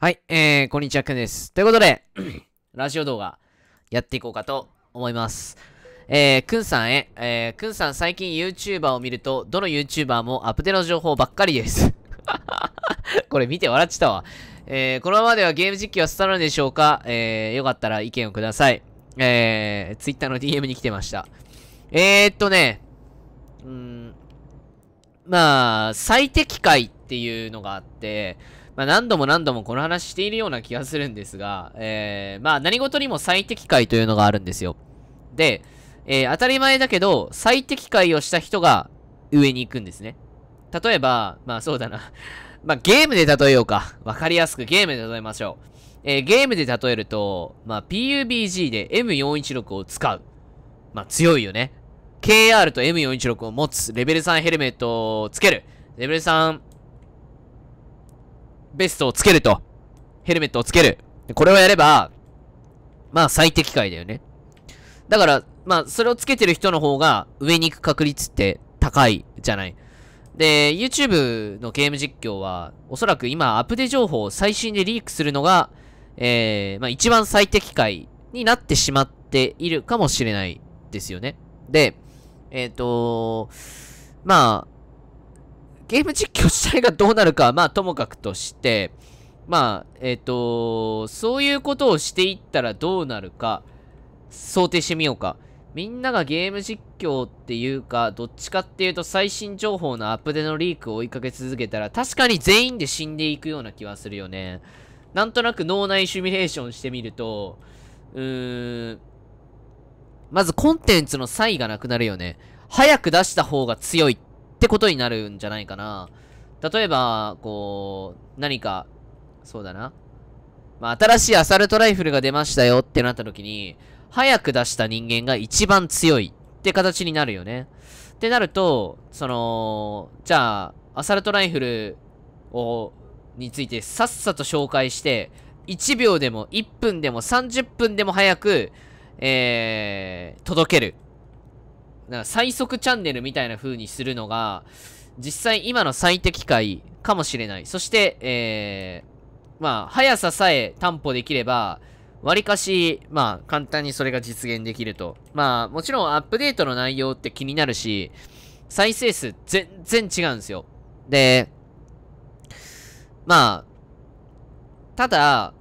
はい、えー、こんにちは、くんです。ということで、ラジオ動画、やっていこうかと思います。えー、くんさんへ、えー、くんさん最近 YouTuber を見ると、どの YouTuber もアプデの情報ばっかりです。これ見て笑っちたわ。えー、このままではゲーム実況は伝わるんでしょうかえー、よかったら意見をください。えー、Twitter の DM に来てました。えー、っとね、うん、まあ、最適解っていうのがあって、まあ、何度も何度もこの話しているような気がするんですが、えー、まあ何事にも最適解というのがあるんですよ。で、えー、当たり前だけど、最適解をした人が上に行くんですね。例えば、まあそうだな。まあゲームで例えようか。わかりやすくゲームで例えましょう。えー、ゲームで例えると、まあ PUBG で M416 を使う。まあ強いよね。KR と M416 を持つ。レベル3ヘルメットをつける。レベル3ベストをつけると。ヘルメットをつける。これをやれば、まあ最適解だよね。だから、まあそれをつけてる人の方が上に行く確率って高いじゃない。で、YouTube のゲーム実況は、おそらく今アップデ情報を最新でリークするのが、えー、まあ一番最適解になってしまっているかもしれないですよね。で、えっ、ー、とまあ、ゲーム実況自体がどうなるかは、まあ、ともかくとして、まあ、えっ、ー、と、そういうことをしていったらどうなるか、想定してみようか。みんながゲーム実況っていうか、どっちかっていうと最新情報のアップでのリークを追いかけ続けたら、確かに全員で死んでいくような気はするよね。なんとなく脳内シミュレーションしてみると、うーん、まずコンテンツの差異がなくなるよね。早く出した方が強いってことになるんじゃないかな。例えば、こう、何か、そうだな。まあ、新しいアサルトライフルが出ましたよってなった時に、早く出した人間が一番強いって形になるよね。ってなると、その、じゃあ、アサルトライフルを、についてさっさと紹介して、1秒でも1分でも30分でも早く、えー、届けるなんか最速チャンネルみたいな風にするのが、実際今の最適解かもしれない。そして、えー、まあ、速ささえ担保できれば、わりかし、まあ、簡単にそれが実現できると。まあ、もちろんアップデートの内容って気になるし、再生数全然違うんですよ。で、まあ、ただ、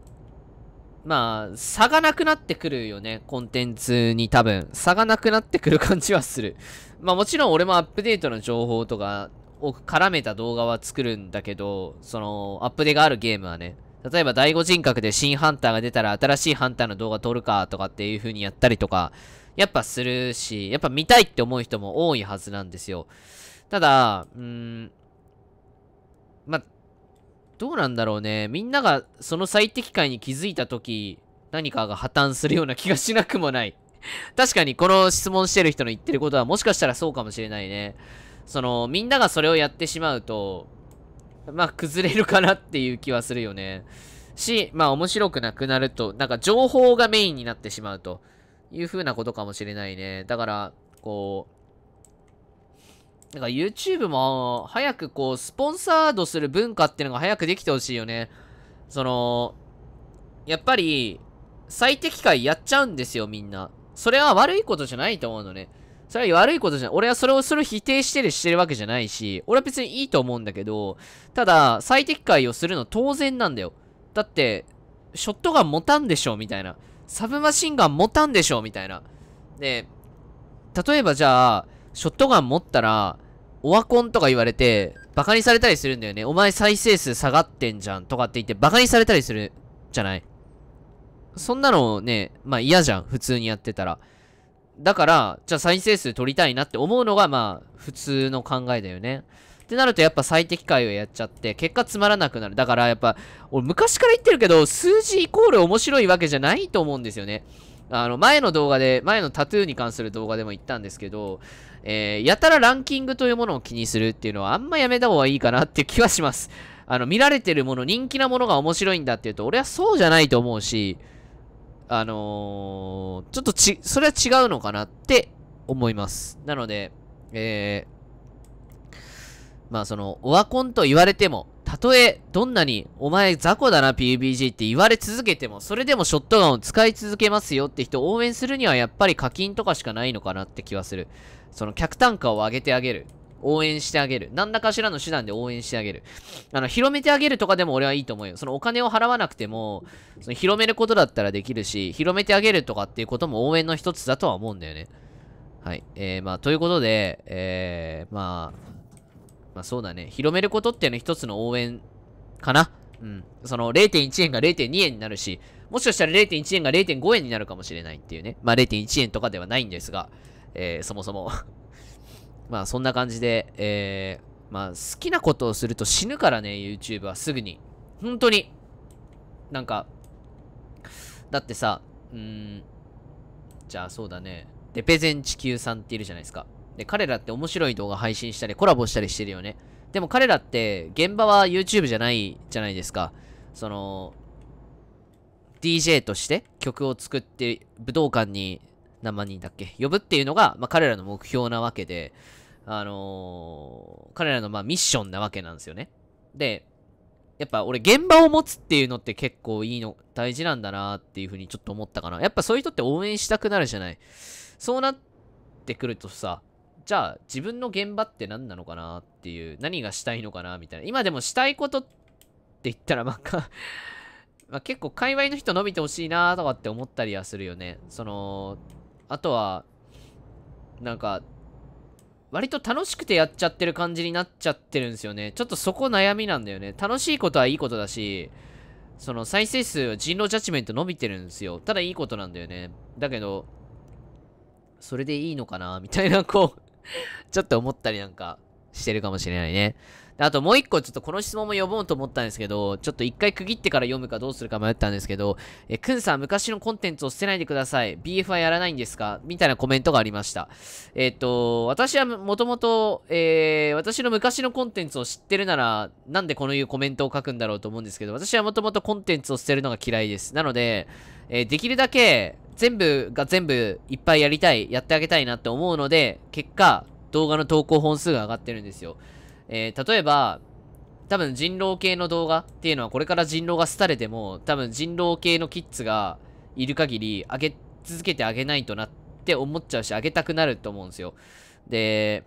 まあ、差がなくなってくるよね。コンテンツに多分。差がなくなってくる感じはする。まあもちろん俺もアップデートの情報とかを絡めた動画は作るんだけど、その、アップデがあるゲームはね。例えば、第五人格で新ハンターが出たら新しいハンターの動画撮るかとかっていう風にやったりとか、やっぱするし、やっぱ見たいって思う人も多いはずなんですよ。ただ、うーん、まあ、どうなんだろうね。みんながその最適解に気づいた時、何かが破綻するような気がしなくもない。確かにこの質問してる人の言ってることはもしかしたらそうかもしれないね。その、みんながそれをやってしまうと、まあ、崩れるかなっていう気はするよね。し、まあ、面白くなくなると、なんか情報がメインになってしまうという風なことかもしれないね。だから、こう、なんか YouTube も早くこう、スポンサードする文化っていうのが早くできてほしいよね。その、やっぱり、最適解やっちゃうんですよ、みんな。それは悪いことじゃないと思うのね。それは悪いことじゃない。俺はそれをそれを否定してるしてるわけじゃないし、俺は別にいいと思うんだけど、ただ、最適解をするの当然なんだよ。だって、ショットガン持たんでしょみたいな。サブマシンガン持たんでしょみたいな。で、例えばじゃあ、ショットガン持ったら、オワコンとか言われて、バカにされたりするんだよね。お前再生数下がってんじゃんとかって言ってバカにされたりするじゃないそんなのね、まあ嫌じゃん。普通にやってたら。だから、じゃあ再生数取りたいなって思うのがまあ普通の考えだよね。ってなるとやっぱ最適解をやっちゃって、結果つまらなくなる。だからやっぱ、俺昔から言ってるけど、数字イコール面白いわけじゃないと思うんですよね。あの、前の動画で、前のタトゥーに関する動画でも言ったんですけど、えー、やたらランキングというものを気にするっていうのはあんまやめた方がいいかなっていう気はします。あの、見られてるもの、人気なものが面白いんだっていうと、俺はそうじゃないと思うし、あのー、ちょっとち、それは違うのかなって思います。なので、えー、まあその、オワコンと言われても、たとえどんなに、お前雑魚だな PUBG って言われ続けても、それでもショットガンを使い続けますよって人を応援するにはやっぱり課金とかしかないのかなって気はする。その客単価を上げてあげる。応援してあげる。何らかしらの手段で応援してあげる。あの、広めてあげるとかでも俺はいいと思うよ。そのお金を払わなくても、その広めることだったらできるし、広めてあげるとかっていうことも応援の一つだとは思うんだよね。はい。えー、まあ、ということで、えー、まあ、まあそうだね。広めることっていうのは一つの応援かな。うん。その0.1円が0.2円になるし、もしかしたら0.1円が0.5円になるかもしれないっていうね。まあ0.1円とかではないんですが、えー、そもそも まあそんな感じで、えー、まあ好きなことをすると死ぬからね、YouTube はすぐに。本当に。なんか、だってさ、うん、じゃあそうだね。デペゼン地球さんっているじゃないですか。で、彼らって面白い動画配信したり、コラボしたりしてるよね。でも彼らって、現場は YouTube じゃないじゃないですか。その、DJ として曲を作って、武道館に何万人だっけ呼ぶっていうのが、まあ、彼らの目標なわけで、あのー、彼らのまあミッションなわけなんですよね。で、やっぱ俺現場を持つっていうのって結構いいの、大事なんだなっていうふうにちょっと思ったかな。やっぱそういう人って応援したくなるじゃない。そうなってくるとさ、じゃあ自分の現場って何なのかなっていう、何がしたいのかなみたいな。今でもしたいことって言ったらまあまあ、結構界隈の人伸びてほしいなとかって思ったりはするよね。その、あとは、なんか、割と楽しくてやっちゃってる感じになっちゃってるんですよね。ちょっとそこ悩みなんだよね。楽しいことはいいことだし、その再生数は人狼ジャッジメント伸びてるんですよ。ただいいことなんだよね。だけど、それでいいのかなみたいな、こうちょっと思ったりなんかしてるかもしれないね。であともう一個ちょっとこの質問も呼ぼうと思ったんですけど、ちょっと一回区切ってから読むかどうするか迷ったんですけど、え、くんさん昔のコンテンツを捨てないでください。BF はやらないんですかみたいなコメントがありました。えっ、と、私はもともと、えー、私の昔のコンテンツを知ってるなら、なんでこのいうコメントを書くんだろうと思うんですけど、私はもともとコンテンツを捨てるのが嫌いです。なので、えー、できるだけ、全部が全部いっぱいやりたい、やってあげたいなって思うので、結果、動画の投稿本数が上がってるんですよ。えー、例えば、多分人狼系の動画っていうのはこれから人狼が廃れても、多分人狼系のキッズがいる限り、上げ続けてあげないとなって思っちゃうし、あげたくなると思うんですよ。で、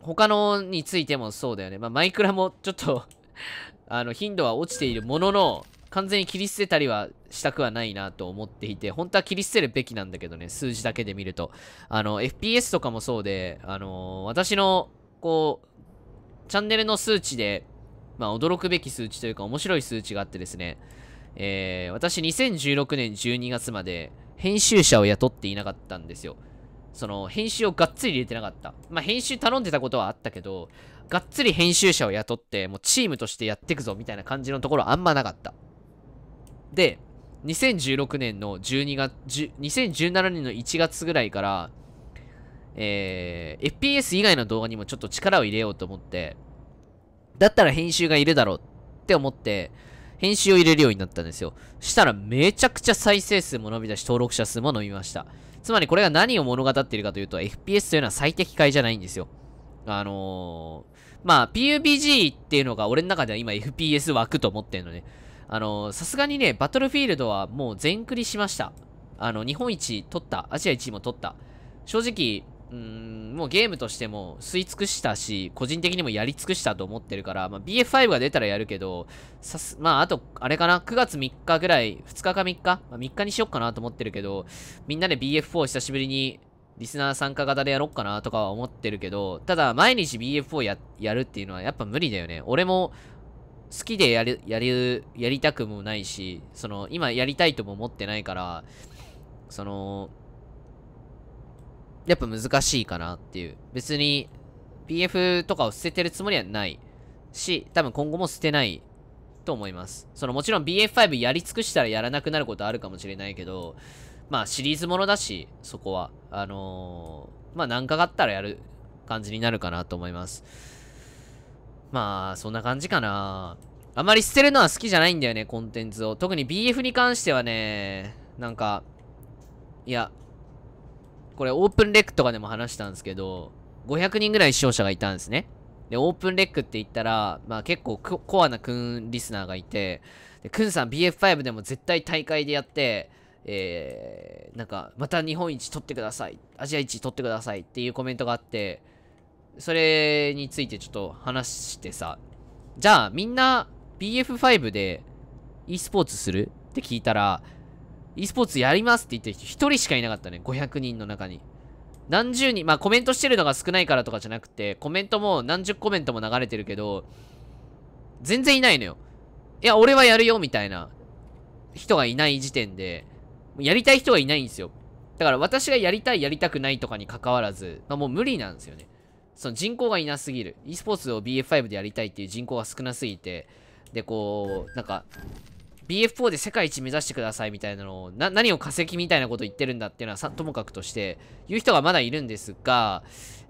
他のについてもそうだよね。まあ、マイクラもちょっと あの、頻度は落ちているものの、完全に切り捨てたりはしたくはないなと思っていて、本当は切り捨てるべきなんだけどね、数字だけで見ると。あの、FPS とかもそうで、あのー、私の、こう、チャンネルの数値で、まあ、驚くべき数値というか面白い数値があってですね、えー、私2016年12月まで編集者を雇っていなかったんですよ。その、編集をがっつり入れてなかった。まあ、編集頼んでたことはあったけど、がっつり編集者を雇って、もうチームとしてやってくぞみたいな感じのところあんまなかった。で、2016年の12月、2017年の1月ぐらいから、えー、FPS 以外の動画にもちょっと力を入れようと思って、だったら編集がいるだろうって思って、編集を入れるようになったんですよ。したらめちゃくちゃ再生数も伸びたし、登録者数も伸びました。つまりこれが何を物語っているかというと、FPS というのは最適解じゃないんですよ。あのー、まあ、PUBG っていうのが俺の中では今 FPS 枠と思ってるのね。あの、さすがにね、バトルフィールドはもう全クリしました。あの、日本一取った、アジア1位も取った。正直、うーん、もうゲームとしても吸い尽くしたし、個人的にもやり尽くしたと思ってるから、まあ、BF5 が出たらやるけど、さす、まあ、あと、あれかな、9月3日ぐらい、2日か3日、まあ、3日にしよっかなと思ってるけど、みんなで BF4 久しぶりに、リスナー参加型でやろっかなとかは思ってるけど、ただ毎日 BF4 や、やるっていうのはやっぱ無理だよね。俺も好きでやる、ややりたくもないし、その、今やりたいとも思ってないから、その、やっぱ難しいかなっていう。別に、PF とかを捨ててるつもりはないし、多分今後も捨てないと思います。そのもちろん BF5 やり尽くしたらやらなくなることあるかもしれないけど、まあシリーズものだし、そこは。あのー、まあ何かがあったらやる感じになるかなと思います。まあ、そんな感じかな。あまり捨てるのは好きじゃないんだよね、コンテンツを。特に BF に関してはね、なんか、いや、これオープンレックとかでも話したんですけど、500人ぐらい視聴者がいたんですね。で、オープンレックって言ったら、まあ結構コアなクンリスナーがいて、でクンさん BF5 でも絶対大会でやって、えー、なんか、また日本一取ってください。アジア一取ってくださいっていうコメントがあって、それについてちょっと話してさ、じゃあみんな BF5 で e スポーツするって聞いたら、e スポーツやりますって言ってる人一人しかいなかったね。500人の中に。何十人、まあコメントしてるのが少ないからとかじゃなくて、コメントも何十コメントも流れてるけど、全然いないのよ。いや、俺はやるよみたいな人がいない時点で、やりたい人がいないんですよ。だから私がやりたい、やりたくないとかに関わらず、まあもう無理なんですよね。その人口がいなすぎる。e スポーツを BF5 でやりたいっていう人口が少なすぎて、で、こう、なんか、BF4 で世界一目指してくださいみたいなのを、な、何を化石みたいなこと言ってるんだっていうのはさ、ともかくとして、言う人がまだいるんですが、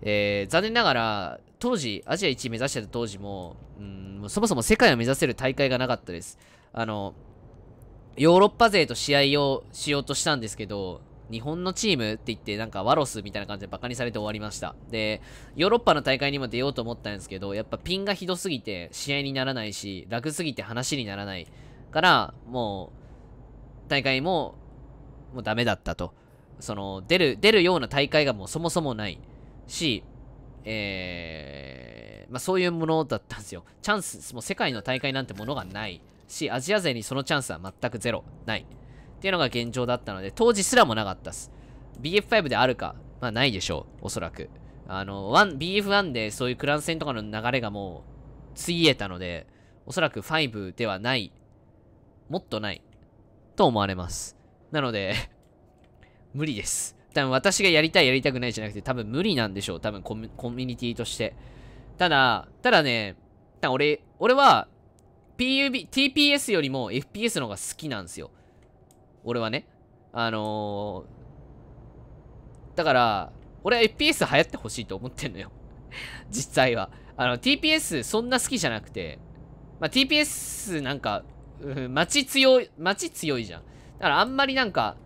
えー、残念ながら、当時、アジア1位目指してた当時も、うん、そもそも世界を目指せる大会がなかったです。あの、ヨーロッパ勢と試合をしようとしたんですけど、日本のチームって言って、なんかワロスみたいな感じでバカにされて終わりました。で、ヨーロッパの大会にも出ようと思ったんですけど、やっぱピンがひどすぎて試合にならないし、楽すぎて話にならない。から、もう、大会も、もうダメだったと。その、出る、出るような大会がもうそもそもないし、えー、まあそういうものだったんですよ。チャンス、もう世界の大会なんてものがないし、アジア勢にそのチャンスは全くゼロ、ない。っていうのが現状だったので、当時すらもなかったっす。BF5 であるか、まあないでしょう、おそらく。あの、BF1 でそういうクラン戦とかの流れがもう、ついえたので、おそらく5ではない、もっとない、と思われます。なので 無理です。多分私がやりたいやりたくないじゃなくて多分無理なんでしょう。多分コミュニティとして。ただ、ただね、俺、俺は PUB、TPS よりも FPS の方が好きなんですよ。俺はね。あのー、だから、俺は FPS 流行ってほしいと思ってんのよ 実際は。あの、TPS そんな好きじゃなくて、まあ、TPS なんか、うん、街強い、街強いじゃん。だからあんまりなんか、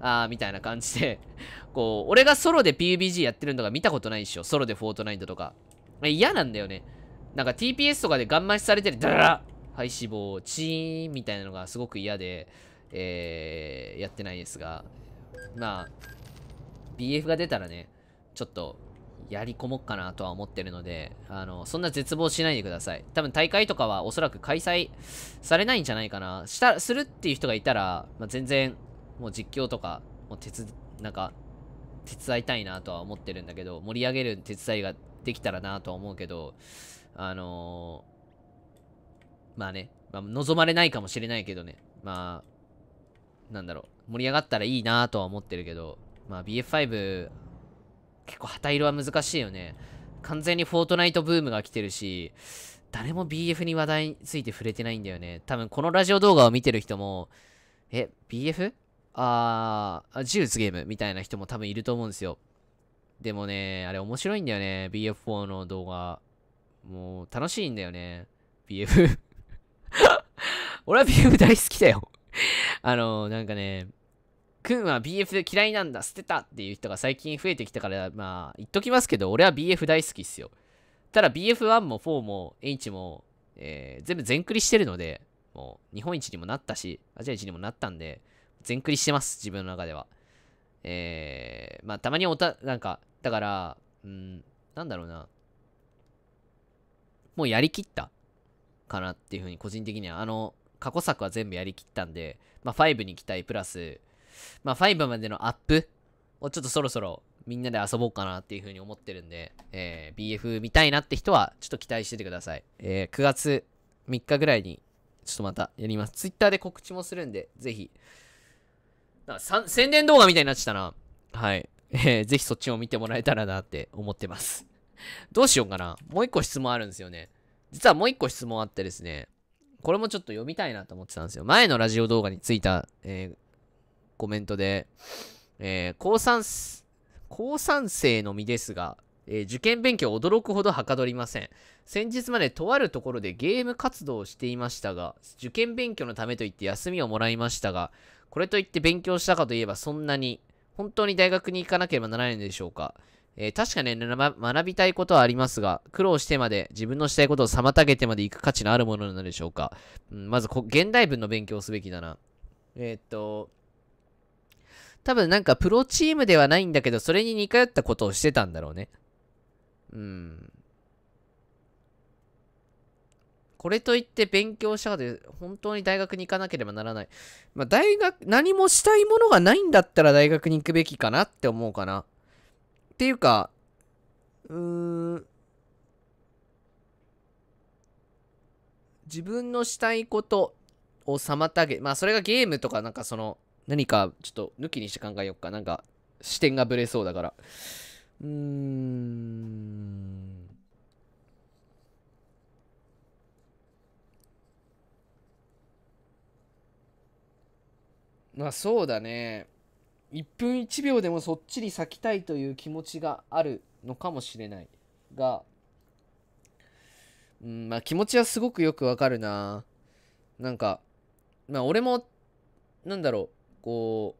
あーみたいな感じで こう、俺がソロで PUBG やってるのが見たことないでしょ。ソロでフォートナイトとか。嫌なんだよね。なんか TPS とかでガンマシされてる、ダララ肺脂肪チーンみたいなのがすごく嫌で、えー、やってないですが、まあ、BF が出たらね、ちょっと、やりこもっかなとは思ってるので、あの、そんな絶望しないでください。多分大会とかはおそらく開催されないんじゃないかな。した、するっていう人がいたら、まあ、全然、もう実況とか、もう手なんか、手伝いたいなとは思ってるんだけど、盛り上げる手伝いができたらなとは思うけど、あのー、まあね、まあ、望まれないかもしれないけどね、まあ、なんだろう、盛り上がったらいいなとは思ってるけど、まあ BF5、結構旗色は難しいよね。完全にフォートナイトブームが来てるし、誰も BF に話題について触れてないんだよね。多分このラジオ動画を見てる人も、え、BF? あー、ジュースゲームみたいな人も多分いると思うんですよ。でもね、あれ面白いんだよね。BF4 の動画。もう楽しいんだよね。BF 俺は BF 大好きだよ あの、なんかね、くんは BF で嫌いなんだ、捨てたっていう人が最近増えてきたから、まあ、言っときますけど、俺は BF 大好きっすよ。ただ BF1 も4も H も、えー、全部全クリしてるので、もう日本一にもなったし、アジア一にもなったんで、全クリしてます、自分の中では。えー、まあ、たまにおた、なんか、だから、うん、なんだろうな。もうやりきったかなっていうふうに個人的には、あの、過去作は全部やりきったんで、まあ、5に期待プラス、まあ、5までのアップをちょっとそろそろみんなで遊ぼうかなっていう風に思ってるんで、えー、BF 見たいなって人はちょっと期待しててください。えー、9月3日ぐらいにちょっとまたやります。Twitter で告知もするんで、ぜひ。なんか宣伝動画みたいになってたな。はい。えー、ぜひそっちも見てもらえたらなって思ってます。どうしようかな。もう一個質問あるんですよね。実はもう一個質問あってですね。これもちょっと読みたいなと思ってたんですよ。前のラジオ動画についた、えー、コメントで、えー、高三、高三生の身ですが、えー、受験勉強驚くほどはかどりません。先日までとあるところでゲーム活動をしていましたが、受験勉強のためといって休みをもらいましたが、これといって勉強したかといえばそんなに、本当に大学に行かなければならないのでしょうか。えー、確かね、学びたいことはありますが、苦労してまで自分のしたいことを妨げてまで行く価値のあるものなのでしょうか。うん、まず現代文の勉強をすべきだな。えー、っと、多分なんかプロチームではないんだけど、それに似通ったことをしてたんだろうね。うん。これといって勉強したかで、本当に大学に行かなければならない。まあ、大学、何もしたいものがないんだったら大学に行くべきかなって思うかな。っていうか、うーん、自分のしたいことを妨げ、まあそれがゲームとかなんかその、何かちょっと抜きにして考えようか。なんか視点がぶれそうだから。うーん。まあそうだね。1分1秒でもそっちに咲きたいという気持ちがあるのかもしれないが、うん、まあ気持ちはすごくよくわかるな。なんか、まあ俺も、なんだろう、こ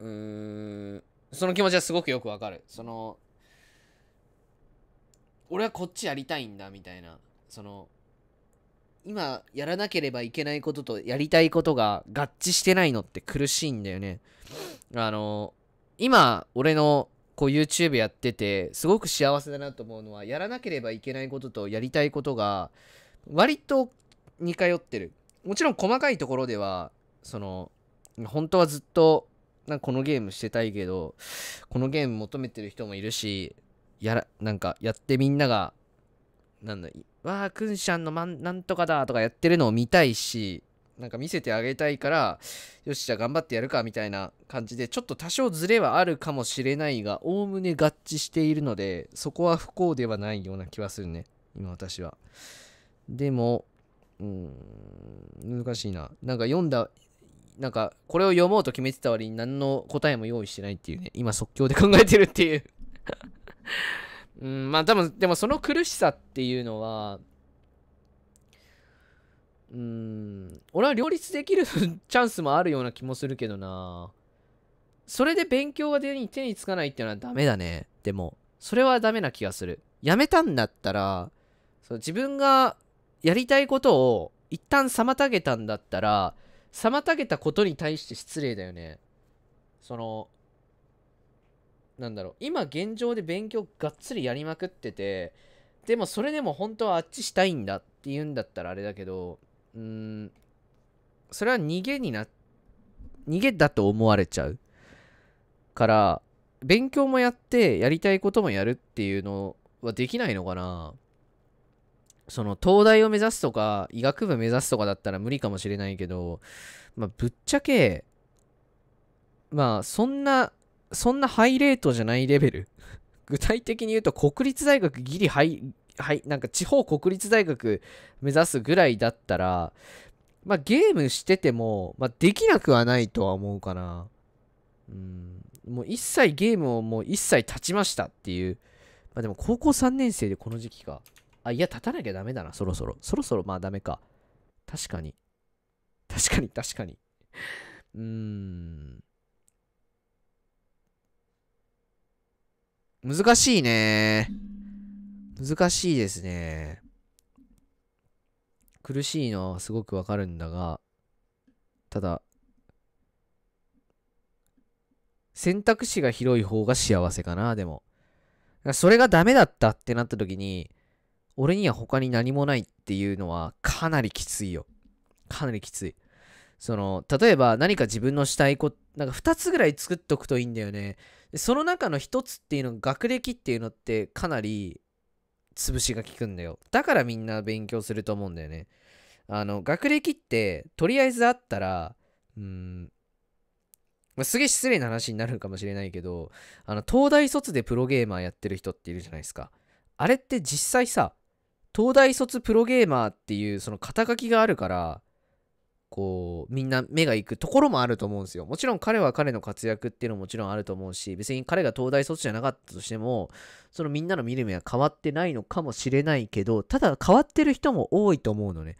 う、うん、その気持ちはすごくよくわかる。その、俺はこっちやりたいんだみたいな、その、今やらなければいけないこととやりたいことが合致してないのって苦しいんだよね。あの、今、俺のこう YouTube やってて、すごく幸せだなと思うのは、やらなければいけないこととやりたいことが、割と似通ってる。もちろん細かいところでは、その、本当はずっと、なんかこのゲームしてたいけど、このゲーム求めてる人もいるし、やら、なんかやってみんなが、なんだ、わあ、くんしゃんのまん、なんとかだとかやってるのを見たいし、なんか見せてあげたいから、よし、じゃあ頑張ってやるか、みたいな感じで、ちょっと多少ズレはあるかもしれないが、おおむね合致しているので、そこは不幸ではないような気はするね。今私は。でも、うん、難しいな。なんか読んだ、なんか、これを読もうと決めてた割に何の答えも用意してないっていうね、今即興で考えてるっていううん、まあでも、でもその苦しさっていうのは、うん、俺は両立できるチャンスもあるような気もするけどな。それで勉強が手に手につかないっていうのはダメだね。でも、それはダメな気がする。やめたんだったら、その自分がやりたいことを一旦妨げたんだったら、妨げたことに対して失礼だよね。その、なんだろう、今現状で勉強がっつりやりまくってて、でもそれでも本当はあっちしたいんだって言うんだったらあれだけど、うーん、それは逃げにな、逃げだと思われちゃう。から、勉強もやって、やりたいこともやるっていうのはできないのかなその、東大を目指すとか、医学部目指すとかだったら無理かもしれないけど、まあ、ぶっちゃけ、まあ、そんなそんなハイレートじゃないレベル。具体的に言うと国立大学ギリハイ、はい、なんか地方国立大学目指すぐらいだったら、まあゲームしてても、まあできなくはないとは思うかな。うん。もう一切ゲームをもう一切立ちましたっていう。まあでも高校3年生でこの時期か。あ、いや、立たなきゃダメだな、そろそろ。そろそろまあダメか。確かに。確かに、確かに。うーん。難しいね。難しいですね。苦しいのはすごくわかるんだが、ただ、選択肢が広い方が幸せかな、でも。それがダメだったってなった時に、俺には他に何もないっていうのはかなりきついよ。かなりきつい。その、例えば何か自分のしたいこと、なんか2つぐらい作っとくといいんだよね。その中の1つっていうの学歴っていうのってかなり潰しが効くんだよ。だからみんな勉強すると思うんだよね。あの、学歴ってとりあえずあったら、うん、まあ、すげえ失礼な話になるかもしれないけど、あの、東大卒でプロゲーマーやってる人っているじゃないですか。あれって実際さ、東大卒プロゲーマーっていうその肩書きがあるから、こうみんな目が行くところもあると思うんですよ。もちろん彼は彼の活躍っていうのももちろんあると思うし別に彼が東大卒じゃなかったとしてもそのみんなの見る目は変わってないのかもしれないけどただ変わってる人も多いと思うのね。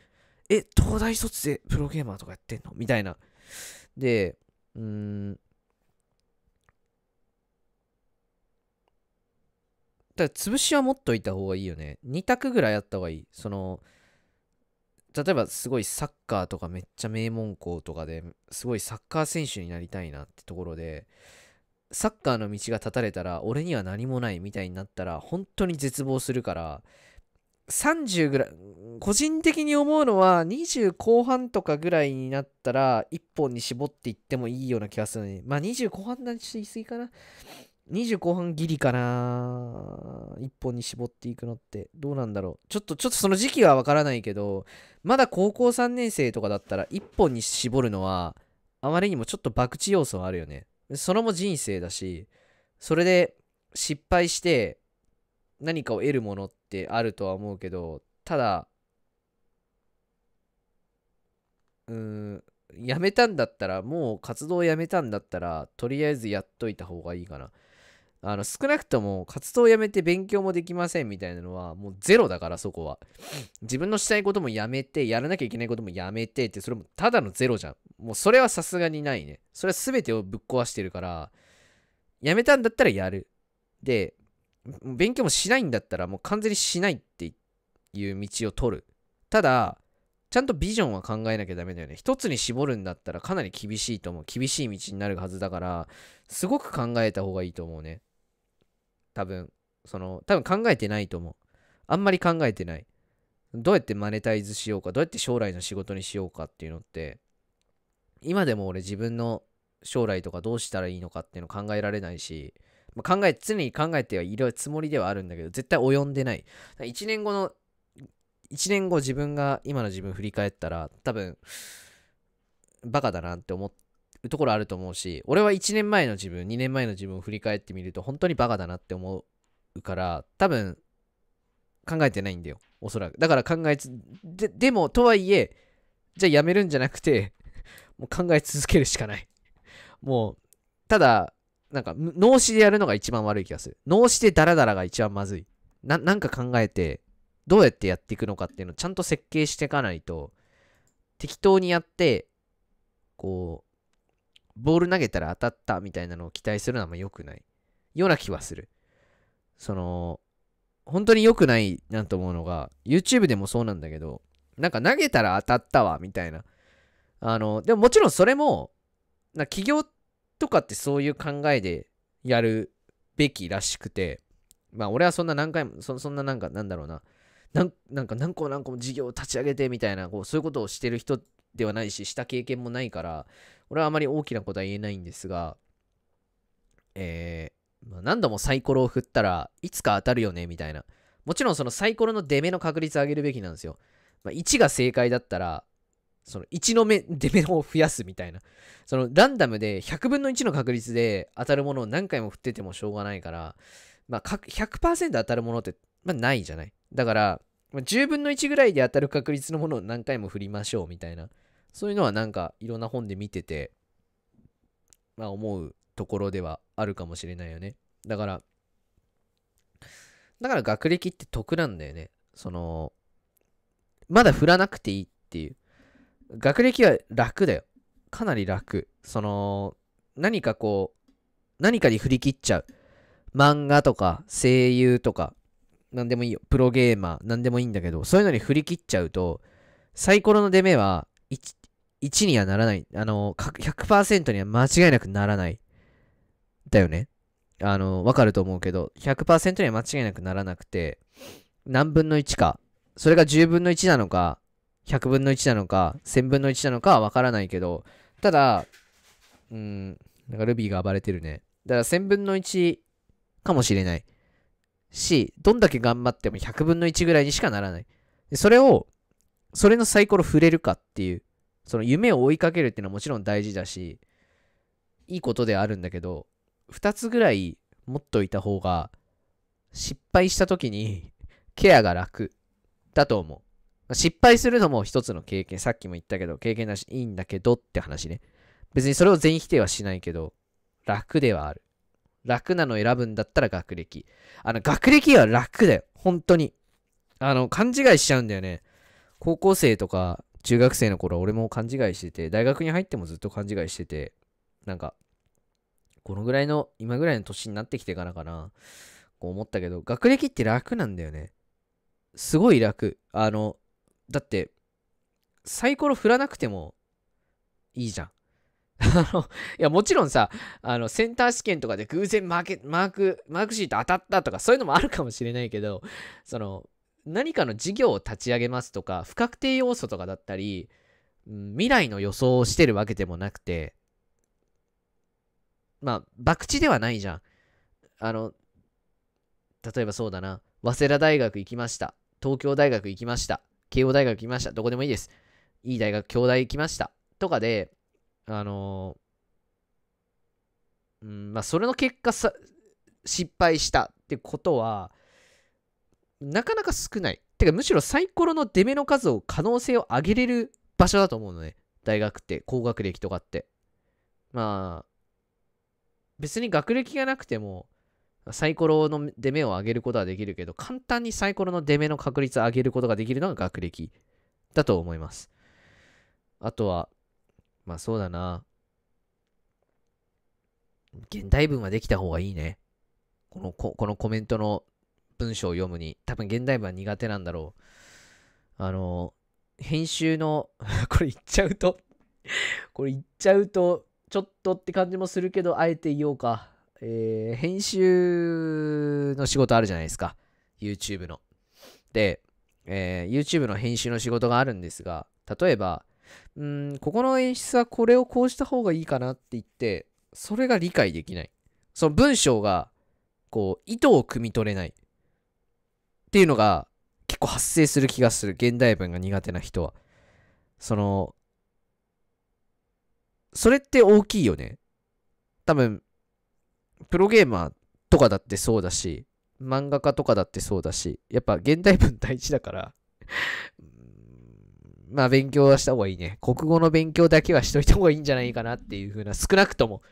え東大卒でプロゲーマーとかやってんのみたいな。でうーんただ潰しは持っといた方がいいよね。2択ぐらいあった方がいい。その例えばすごいサッカーとかめっちゃ名門校とかですごいサッカー選手になりたいなってところでサッカーの道が断たれたら俺には何もないみたいになったら本当に絶望するから30ぐらい個人的に思うのは20後半とかぐらいになったら1本に絞っていってもいいような気がするのにまあ20後半なんし言い過ぎかな20後半ギリかな一本に絞っていくのってどうなんだろうちょっとちょっとその時期はわからないけどまだ高校3年生とかだったら一本に絞るのはあまりにもちょっと博打要素はあるよねそれも人生だしそれで失敗して何かを得るものってあるとは思うけどただうーんやめたんだったらもう活動をやめたんだったらとりあえずやっといた方がいいかなあの、少なくとも活動をやめて勉強もできませんみたいなのは、もうゼロだから、そこは。自分のしたいこともやめて、やらなきゃいけないこともやめてって、それもただのゼロじゃん。もうそれはさすがにないね。それは全てをぶっ壊してるから、やめたんだったらやる。で、勉強もしないんだったら、もう完全にしないっていう道を取る。ただ、ちゃんとビジョンは考えなきゃダメだよね。一つに絞るんだったらかなり厳しいと思う。厳しい道になるはずだから、すごく考えた方がいいと思うね。多分その多分考えてないと思うあんまり考えてないどうやってマネタイズしようかどうやって将来の仕事にしようかっていうのって今でも俺自分の将来とかどうしたらいいのかっていうの考えられないし、まあ、考え常に考えてはいるつもりではあるんだけど絶対及んでない1年後の1年後自分が今の自分振り返ったら多分バカだなって思っところあると思うし俺は1年前の自分2年前の自分を振り返ってみると本当にバカだなって思うから多分考えてないんだよおそらくだから考えつででもとはいえじゃあやめるんじゃなくて もう考え続けるしかないもうただなんか脳死でやるのが一番悪い気がする脳死でダラダラが一番まずいななんか考えてどうやってやっていくのかっていうのをちゃんと設計していかないと適当にやってこうボール投げたら当たったみたいなのを期待するのはあんま良くないような気はする。その、本当に良くないなと思うのが、YouTube でもそうなんだけど、なんか投げたら当たったわ、みたいな。あの、でももちろんそれも、な企業とかってそういう考えでやるべきらしくて、まあ俺はそんな何回も、そんななんかなんだろうな、なんか何個何個も事業を立ち上げてみたいな、こうそういうことをしてる人ではないし、した経験もないから、俺はあまり大きなことは言えないんですが、えー、まあ、何度もサイコロを振ったらいつか当たるよね、みたいな。もちろんそのサイコロの出目の確率を上げるべきなんですよ。まあ、1が正解だったら、その1の目、出目を増やすみたいな。そのランダムで100分の1の確率で当たるものを何回も振っててもしょうがないから、まあ、100%当たるものって、まあ、ないじゃない。だから、ま10分の1ぐらいで当たる確率のものを何回も振りましょうみたいな。そういうのはなんかいろんな本で見てて、まあ思うところではあるかもしれないよね。だから、だから学歴って得なんだよね。その、まだ振らなくていいっていう。学歴は楽だよ。かなり楽。その、何かこう、何かに振り切っちゃう。漫画とか、声優とか、何でもいいよ。プロゲーマー、何でもいいんだけど、そういうのに振り切っちゃうと、サイコロの出目は1にはならない。あの、100%には間違いなくならない。だよね。あの、わかると思うけど、100%には間違いなくならなくて、何分の1か。それが10分の1なのか、100分の1なのか、1000分の1なのかはわからないけど、ただ、うん、なんかルビーが暴れてるね。だから1000分の1かもしれない。し、どんだけ頑張っても100分の1ぐらいにしかならない。でそれを、それのサイコロ振れるかっていうその夢を追いかけるっていうのはもちろん大事だしいいことではあるんだけど2つぐらい持っといた方が失敗した時に ケアが楽だと思う失敗するのも一つの経験さっきも言ったけど経験だしいいんだけどって話ね別にそれを全否定はしないけど楽ではある楽なの選ぶんだったら学歴あの学歴は楽だよ本当にあの勘違いしちゃうんだよね高校生とか中学生の頃俺も勘違いしてて、大学に入ってもずっと勘違いしてて、なんか、このぐらいの、今ぐらいの年になってきてからかな、こう思ったけど、学歴って楽なんだよね。すごい楽。あの、だって、サイコロ振らなくてもいいじゃん。あの、いや、もちろんさ、あの、センター試験とかで偶然マーケ、マーク、マークシート当たったとか、そういうのもあるかもしれないけど、その、何かの事業を立ち上げますとか、不確定要素とかだったり、未来の予想をしてるわけでもなくて、まあ、博打ではないじゃん。あの、例えばそうだな、早稲田大学行きました。東京大学行きました。慶応大学行きました。どこでもいいです。いい大学、京大行きました。とかで、あのー、うん、まあ、それの結果さ、失敗したってことは、なかなか少ない。てか、むしろサイコロの出目の数を可能性を上げれる場所だと思うのね。大学って、高学歴とかって。まあ、別に学歴がなくても、サイコロの出目を上げることはできるけど、簡単にサイコロの出目の確率を上げることができるのが学歴だと思います。あとは、まあそうだな。現代文はできた方がいいね。このこ、このコメントの文章を読むに、多分現代文は苦手なんだろう。あの、編集のこれ言っちゃうとこれ言っちゃうと、ちょっとって感じもするけど、あえて言おうか。えー、編集の仕事あるじゃないですか。YouTube の。で、えー、YouTube の編集の仕事があるんですが、例えば、うん、ここの演出はこれをこうした方がいいかなって言って、それが理解できない。その文章が、こう、意図を汲み取れない。っていうのが結構発生する気がする。現代文が苦手な人は。その、それって大きいよね。多分、プロゲーマーとかだってそうだし、漫画家とかだってそうだし、やっぱ現代文大事だからまあ勉強はした方がいいね。国語の勉強だけはしといた方がいいんじゃないかなっていう風な、少なくとも、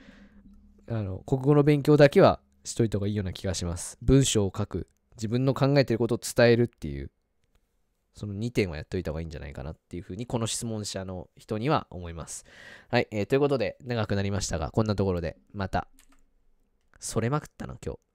あの、国語の勉強だけはしといた方がいいような気がします。文章を書く。自分の考えてることを伝えるっていうその2点はやっといた方がいいんじゃないかなっていうふうに、この質問者の人には思います。はい、えー、ということで、長くなりましたが、こんなところで、また、それまくったな、今日。